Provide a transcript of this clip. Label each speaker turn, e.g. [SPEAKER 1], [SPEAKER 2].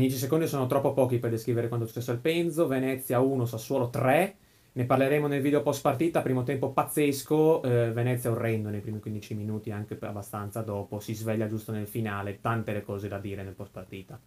[SPEAKER 1] 15 secondi sono troppo pochi per descrivere quanto è successo al Penzo, Venezia 1, Sassuolo 3, ne parleremo nel video post partita, primo tempo pazzesco, eh, Venezia orrendo nei primi 15 minuti, anche abbastanza dopo, si sveglia giusto nel finale, tante le cose da dire nel post partita.